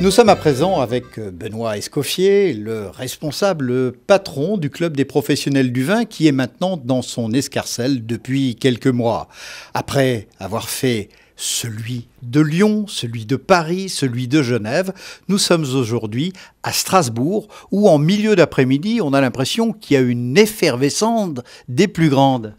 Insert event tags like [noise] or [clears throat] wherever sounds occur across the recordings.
Nous sommes à présent avec Benoît Escoffier, le responsable, patron du club des professionnels du vin qui est maintenant dans son escarcelle depuis quelques mois. Après avoir fait celui de Lyon, celui de Paris, celui de Genève. Nous sommes aujourd'hui à Strasbourg, où en milieu d'après-midi, on a l'impression qu'il y a une effervescence des plus grandes.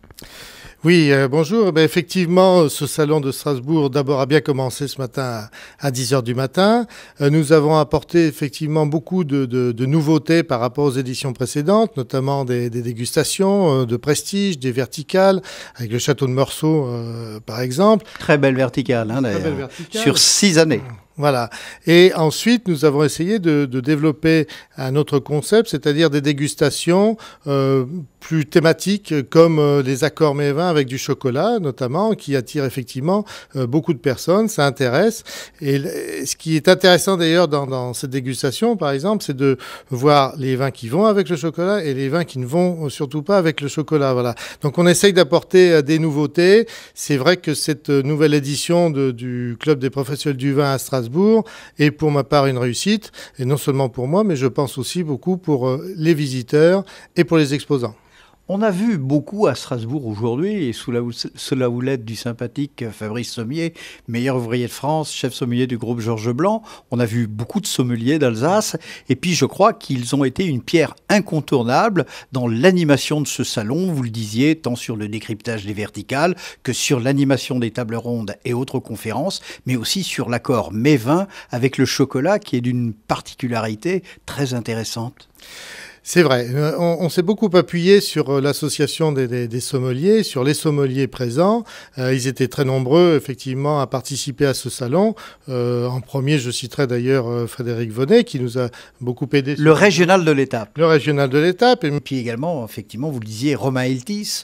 Oui, euh, bonjour. Ben, effectivement, ce salon de Strasbourg d'abord a bien commencé ce matin à 10h du matin. Euh, nous avons apporté effectivement beaucoup de, nouveautés par rapport aux éditions précédentes, notamment des, dégustations euh, de prestige, des verticales, avec le château de Meursault par exemple. Très belle verticale, hein, Très sur six années. Voilà. Et ensuite, nous avons essayé de, de développer un autre concept, c'est-à-dire des dégustations euh, plus thématiques, comme euh, les accords mets vins avec du chocolat, notamment, qui attirent effectivement euh, beaucoup de personnes, ça intéresse. Et ce qui est intéressant d'ailleurs dans, dans, cette dégustation, par exemple, c'est de voir les vins qui vont avec le chocolat et les vins qui ne vont euh, surtout pas avec le chocolat. Voilà. Donc on essaye d'apporter des nouveautés. C'est vrai que cette nouvelle édition de, du Club des professionnels du vin à Strasbourg, et est pour ma part une réussite, et non seulement pour moi, mais je pense aussi beaucoup pour euh, les visiteurs et pour les exposants. On a vu beaucoup à Strasbourg aujourd'hui, et sous la, houlette du sympathique Fabrice Sommier, meilleur ouvrier de France, chef sommelier du groupe Georges Blanc, on a vu beaucoup de sommeliers d'Alsace, et puis je crois qu'ils ont été une pierre incontournable dans l'animation de ce salon, vous le disiez, tant sur le décryptage des verticales que sur l'animation des tables rondes et autres conférences, mais aussi sur l'accord mai 20 avec le chocolat qui est d'une particularité très intéressante. C'est vrai. Euh, on, s'est beaucoup appuyé sur euh, l'association des, sommeliers, sur les sommeliers présents. Euh, ils étaient très nombreux, effectivement, à participer à ce salon. en premier, je citerai d'ailleurs Frédéric Vonnet, qui nous a beaucoup aidé. Le régional de l'étape. Le régional de l'étape. Et... puis également, effectivement, vous le disiez, Romain Eltis,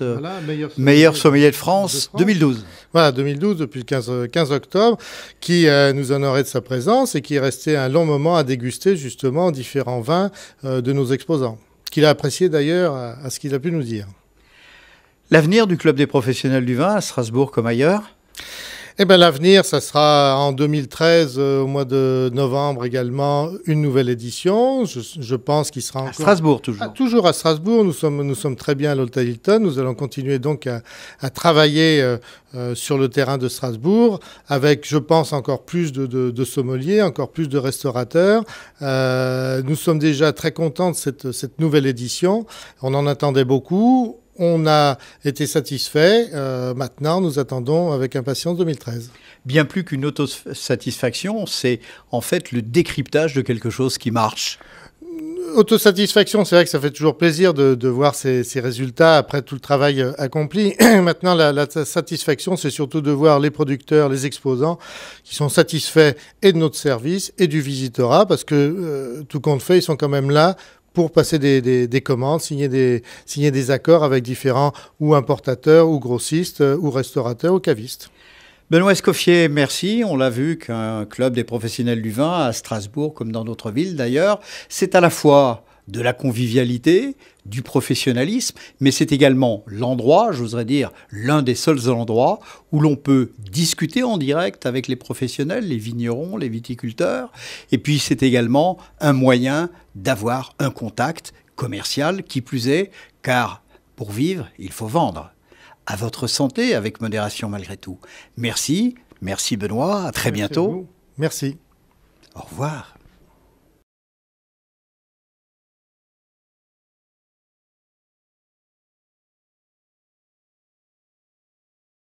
meilleur, sommelier, de, France, 2012. Voilà, 2012, depuis le 15, octobre, qui nous honorait de sa présence et qui est resté un long moment à déguster, justement, différents vins de nos exposants qu'il a apprécié d'ailleurs à, à ce qu'il a pu nous dire. L'avenir du club des professionnels du vin à Strasbourg comme ailleurs eh bien, l'avenir, ça sera en 2013, euh, au mois de novembre également, une nouvelle édition. Je, pense qu'il sera encore... À Strasbourg, ah, toujours. toujours à Strasbourg. Nous sommes, nous sommes très bien à l'Hôtel Hilton. Nous allons continuer donc à, travailler euh, euh, sur le terrain de Strasbourg avec, je pense, encore plus de, sommeliers, encore plus de restaurateurs. nous sommes déjà très contents de cette, cette nouvelle édition. On en attendait beaucoup on a été satisfait. Euh, maintenant, nous attendons avec impatience 2013. Bien plus qu'une autosatisfaction, c'est en fait le décryptage de quelque chose qui marche autosatisfaction, c'est vrai que ça fait toujours plaisir de, voir ces, résultats après tout le travail euh, accompli. [clears throat] Maintenant, la, satisfaction, c'est surtout de voir les producteurs, les exposants qui sont satisfaits et de notre service et du visitorat, parce que euh, tout compte fait, ils sont quand même là pour passer des, des, commandes, signer des, signer des accords avec différents ou importateurs ou grossistes euh, ou restaurateurs ou cavistes. Benoît Escoffier, merci. On l'a vu qu'un club des professionnels du vin à Strasbourg, comme dans d'autres villes d'ailleurs, c'est à la fois de la convivialité, du professionnalisme, mais c'est également l'endroit, j'oserais dire l'un des seuls endroits où l'on peut discuter en direct avec les professionnels, les vignerons, les viticulteurs, et puis c'est également un moyen d'avoir un contact commercial, qui plus est, car pour vivre, il faut vendre. À votre santé, avec modération malgré tout. Merci, merci Benoît, à très bientôt. Merci. Au revoir.